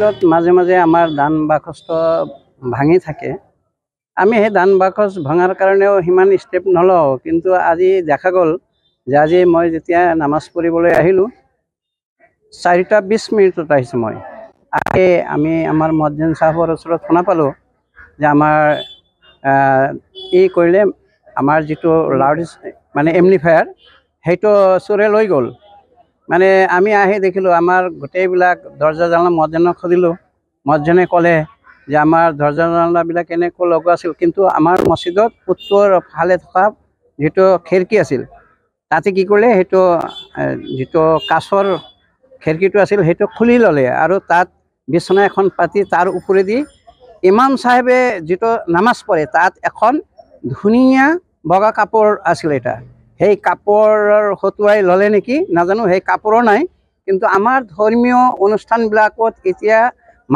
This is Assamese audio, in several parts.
ক্ষেত্ৰত মাজে মাজে আমাৰ দান বাসস্থ ভাঙি থাকে আমি সেই দান বাকচ ভঙাৰ কাৰণেও সিমান ষ্টেপ নলওঁ কিন্তু আজি দেখা গ'ল যে আজি মই যেতিয়া নামাজ পঢ়িবলৈ আহিলোঁ চাৰিটা বিছ মিনিটত আহিছোঁ মই আহি আমি আমাৰ মদিন চাহাবৰ ওচৰত শুনা পালোঁ যে আমাৰ ই কৰিলে আমাৰ যিটো লাউড মানে এমনিফায়াৰ সেইটো চোৰে লৈ গ'ল মানে আমি আহি দেখিলোঁ আমাৰ গোটেইবিলাক দৰ্জা জানলা মদজনক সুধিলোঁ মদজনে ক'লে যে আমাৰ দৰ্জা জানলাবিলাক কেনেকৈ লগোৱা আছিল কিন্তু আমাৰ মছজিদত উত্তৰ ফালে থকা যিটো খিৰিকী আছিল তাতে কি কৰিলে সেইটো যিটো কাছৰ খিৰিকীটো আছিল সেইটো খুলি ল'লে আৰু তাত বিচনা এখন পাতি তাৰ ওপৰেদি ইমাম চাহেবে যিটো নামাজ পঢ়ে তাত এখন ধুনীয়া বগা কাপোৰ আছিল এটা সেই কাপোৰৰ হতুৱাই ললে নেকি নাজানো সেই কাপোৰো নাই কিন্তু আমাৰ ধৰ্মীয় অনুষ্ঠানবিলাকত এতিয়া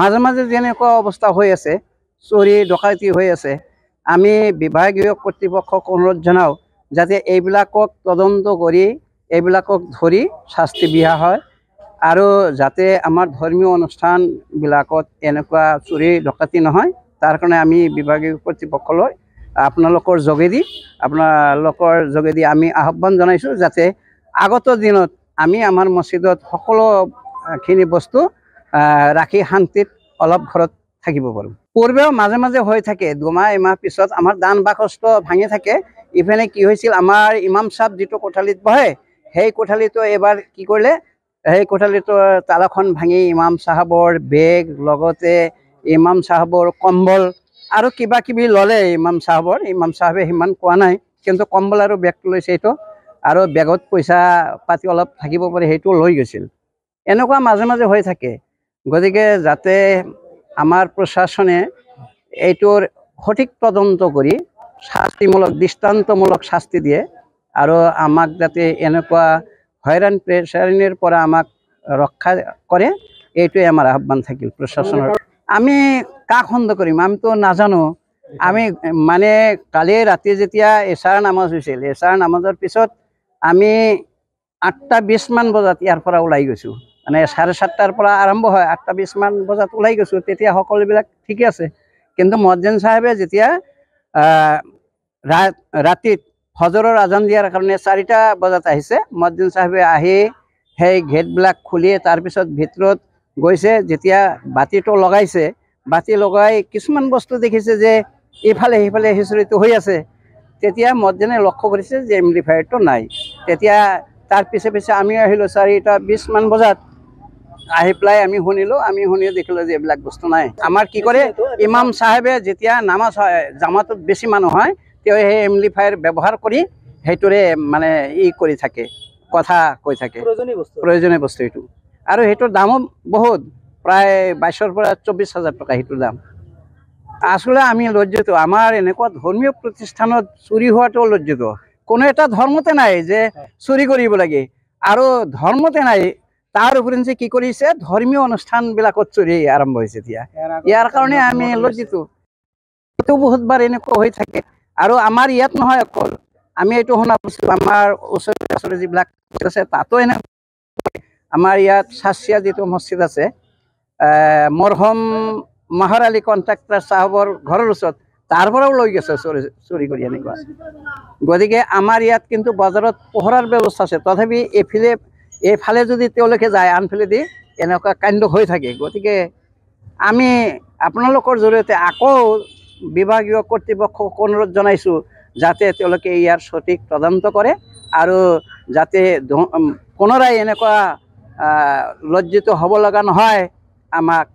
মাজে মাজে যেনেকুৱা অৱস্থা হৈ আছে চুৰি ডকাইতি হৈ আছে আমি বিভাগীয় কৰ্তৃপক্ষক অনুৰোধ জনাওঁ যাতে এইবিলাকক তদন্ত কৰি এইবিলাকক ধৰি শাস্তি বিয়া হয় আৰু যাতে আমাৰ ধৰ্মীয় অনুষ্ঠানবিলাকত এনেকুৱা চুৰি ডকাইতি নহয় তাৰ কাৰণে আমি বিভাগীয় কৰ্তৃপক্ষলৈ আপোনালোকৰ যোগেদি আপোনালোকৰ যোগেদি আমি আহ্বান জনাইছোঁ যাতে আগত দিনত আমি আমাৰ মছজিদত সকলোখিনি বস্তু ৰাখি শান্তিত অলপ ঘৰত থাকিব পাৰোঁ পূৰ্বেও মাজে মাজে হৈ থাকে দুমাহ এমাহ পিছত আমাৰ দান বাকচটো ভাঙি থাকে ইফেনে কি হৈছিল আমাৰ ইমাম চাপ যিটো কোঠালিত বহে সেই কোঠালিটো এবাৰ কি কৰিলে সেই কোঠালিটোৰ তালাখন ভাঙি ইমাম চাহাবৰ বেগ লগতে ইমাম চাহাবৰ কম্বল আৰু কিবা কিবি ল'লে ইমাম সাহেবর ইমাম সাহেবে সিমান কোৱা নাই কিন্তু কম্বল আৰু বেগটো লৈছে সেইটো আৰু বেগত পইচা পাতি অলপ থাকিব পাৰে সেইটো লৈ গৈছিল এনেকুৱা মাজে মাজে হৈ থাকে গতিকে যাতে আমাৰ প্ৰশাসনে এইটোৰ সঠিক তদন্ত কৰি শাস্তিমূলক দৃষ্টান্তমূলক শাস্তি দিয়ে আৰু আমাক যাতে এনেকুৱা হয়রান প্ৰেচাৰণীৰ পৰা আমাক ৰক্ষা কৰে এইটোৱে আমাৰ আহ্বান থাকিল প্ৰশাসনৰ আমি কা খণ্ড কৰিম আমিতো নাজানো আমি মানে কালি ৰাতি যেতিয়া এছাৰ নামাজ হৈছিল এছাৰ নামাজৰ পিছত আমি আঠটা বিছমান বজাত ইয়াৰ পৰা ওলাই গৈছোঁ মানে চাৰে চাৰিটাৰ পৰা আৰম্ভ হয় আঠটা বিছমান বজাত ওলাই গৈছোঁ তেতিয়া সকলোবিলাক ঠিকে আছে কিন্তু মদজেন চাহেবে যেতিয়া ৰাতিত ফজৰৰ আজান দিয়াৰ কাৰণে চাৰিটা বজাত আহিছে মদজেন চাহেবে আহি সেই গেটবিলাক খুলি তাৰপিছত ভিতৰত গৈছে যেতিয়া বাতিটো লগাইছে বাতি লগাই কিছুমান বস্তু দেখিছে যে ইফালে সিফালে হিঁচৰিটো হৈ আছে তেতিয়া মদজনে লক্ষ্য কৰিছে যে এম্প্লিফায়াৰটো নাই তেতিয়া তাৰ পিছে পিছে আমি আহিলোঁ চাৰিটা বিছমান বজাত আহি পেলাই আমি শুনিলোঁ আমি শুনি দেখিলোঁ যে এইবিলাক বস্তু নাই আমাৰ কি কৰে ইমাম চাহেবে যেতিয়া নামাজ হয় জামাতত বেছি মানুহ হয় তেওঁ সেই এম্প্লিফায়াৰ ব্যৱহাৰ কৰি সেইটোৰে মানে ই কৰি থাকে কথা কৈ থাকে প্ৰয়োজনীয় বস্তু এইটো আৰু সেইটোৰ দামো বহুত প্ৰায় বাইছৰ পৰা চৌব্বিছ হাজাৰ টকা সেইটো দাম আচলতে আমি লজ্জিত আমাৰ এনেকুৱা ধৰ্মীয় প্ৰতিষ্ঠানত চুৰি হোৱাটো লজ্জিত কোনো এটা ধৰ্মতে নাই যে চুৰি কৰিব লাগে আৰু ধৰ্মতে নাই তাৰ ওপৰঞ্চি কি কৰিছে ধৰ্মীয় অনুষ্ঠানবিলাকত চুৰি আৰম্ভ হৈছে এতিয়া ইয়াৰ কাৰণে আমি লজ্জিত এইটো বহুতবাৰ এনেকুৱা হৈ থাকে আৰু আমাৰ ইয়াত নহয় অকল আমি এইটো শুনা পাইছিলোঁ আমাৰ ওচৰে পাছৰে যিবিলাক আছে তাতো এনে আমাৰ ইয়াত চাচিয়া যিটো মছজিদ আছে মৰহম মাহৰালি কণ্ট্ৰেক্টৰ চাহাবৰ ঘৰৰ ওচৰত তাৰ পৰাও লৈ গৈছে চুৰি চুৰি কৰি এনেকুৱা গতিকে আমাৰ ইয়াত কিন্তু বজাৰত পোহৰাৰ ব্যৱস্থা আছে তথাপি এইফালে এইফালে যদি তেওঁলোকে যায় আনফালেদি এনেকুৱা কাণ্ড হৈ থাকে গতিকে আমি আপোনালোকৰ জৰিয়তে আকৌ বিভাগীয় কৰ্তৃপক্ষক অনুৰোধ জনাইছোঁ যাতে তেওঁলোকে ইয়াৰ সঠিক তদন্ত কৰে আৰু যাতে পুনৰাই এনেকুৱা লজ্জিত হ'ব লগা নহয় আমাক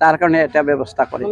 তার কারণে এটা ব্যবস্থা করে